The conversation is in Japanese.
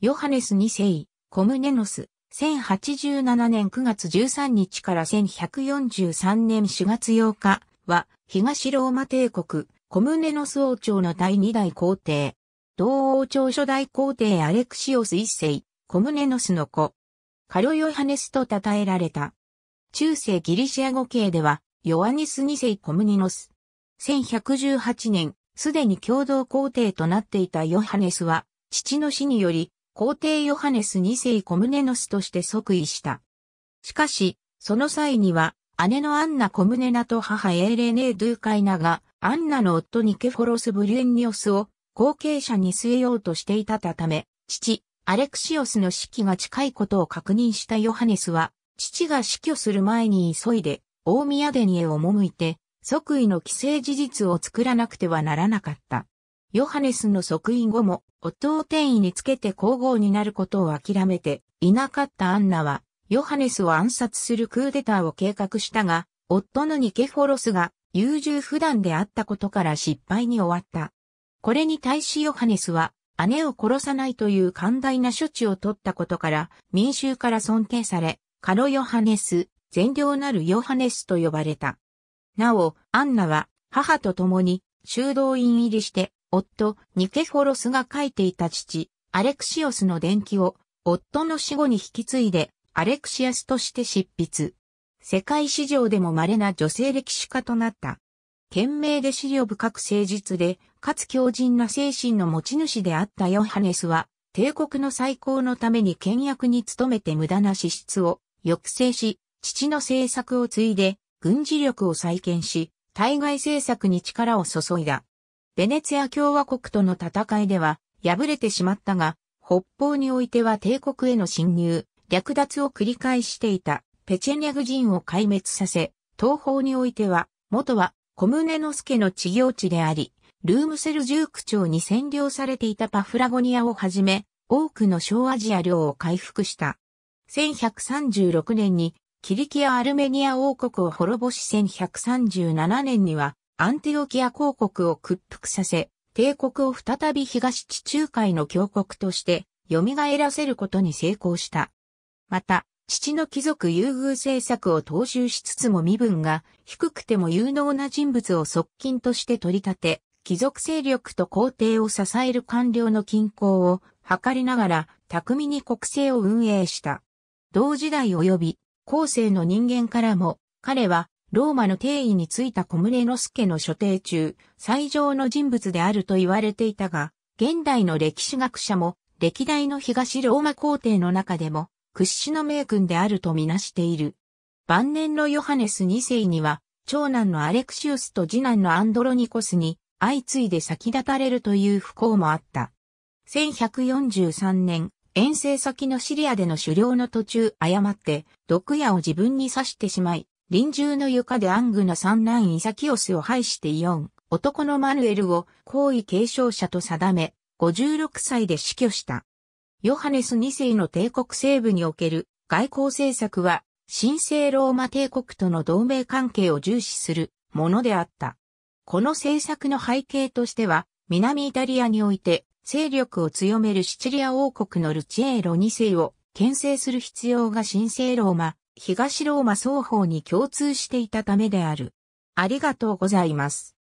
ヨハネス2世、コムネノス、1087年9月13日から1143年4月8日は、東ローマ帝国、コムネノス王朝の第2代皇帝。同王朝初代皇帝アレクシオス一世、コムネノスの子。カロヨハネスと称えられた。中世ギリシア語系では、ヨアニス2世コムニノス。1118年、すでに共同皇帝となっていたヨハネスは、父の死により、皇帝ヨハネス2世コムネノスとして即位した。しかし、その際には、姉のアンナ・コムネナと母エーレネー・ドゥ・カイナが、アンナの夫ニケフォロス・ブリュエンニオスを後継者に据えようとしていたため、父、アレクシオスの死期が近いことを確認したヨハネスは、父が死去する前に急いで、大宮殿へ赴いて、即位の既成事実を作らなくてはならなかった。ヨハネスの即位後も、夫を天移につけて皇后になることを諦めていなかったアンナは、ヨハネスを暗殺するクーデターを計画したが、夫のニケフォロスが優柔不断であったことから失敗に終わった。これに対しヨハネスは、姉を殺さないという寛大な処置を取ったことから、民衆から尊敬され、カロヨハネス、善良なるヨハネスと呼ばれた。なお、アンナは、母と共に、修道院入りして、夫、ニケフォロスが書いていた父、アレクシオスの伝記を、夫の死後に引き継いで、アレクシアスとして執筆。世界史上でも稀な女性歴史家となった。懸命で資料深く誠実で、かつ強靭な精神の持ち主であったヨハネスは、帝国の再興のために倹約に努めて無駄な支出を抑制し、父の政策を継いで、軍事力を再建し、対外政策に力を注いだ。ベネツィア共和国との戦いでは敗れてしまったが、北方においては帝国への侵入、略奪を繰り返していたペチェニャグ人を壊滅させ、東方においては、元は小ノ之助の治療地であり、ルームセルジュークに占領されていたパフラゴニアをはじめ、多くの小アジア領を回復した。1136年にキリキア・アルメニア王国を滅ぼし1137年にはアンティオキア公国を屈服させ、帝国を再び東地中海の強国として蘇らせることに成功した。また、父の貴族優遇政策を踏襲しつつも身分が低くても有能な人物を側近として取り立て、貴族勢力と皇帝を支える官僚の均衡を図りながら巧みに国政を運営した。同時代及び後世の人間からも彼はローマの定位についた小宗之助の所定中、最上の人物であると言われていたが、現代の歴史学者も、歴代の東ローマ皇帝の中でも、屈指の名君であるとみなしている。晩年のヨハネス2世には、長男のアレクシウスと次男のアンドロニコスに、相次いで先立たれるという不幸もあった。1143年、遠征先のシリアでの狩猟の途中誤って、毒矢を自分に刺してしまい、臨終の床でアングの三男イサキオスを廃してイオン、男のマヌエルを皇位継承者と定め、56歳で死去した。ヨハネス2世の帝国西部における外交政策は、神聖ローマ帝国との同盟関係を重視するものであった。この政策の背景としては、南イタリアにおいて勢力を強めるシチリア王国のルチエーロ2世を牽制する必要が神聖ローマ東ローマ双方に共通していたためである。ありがとうございます。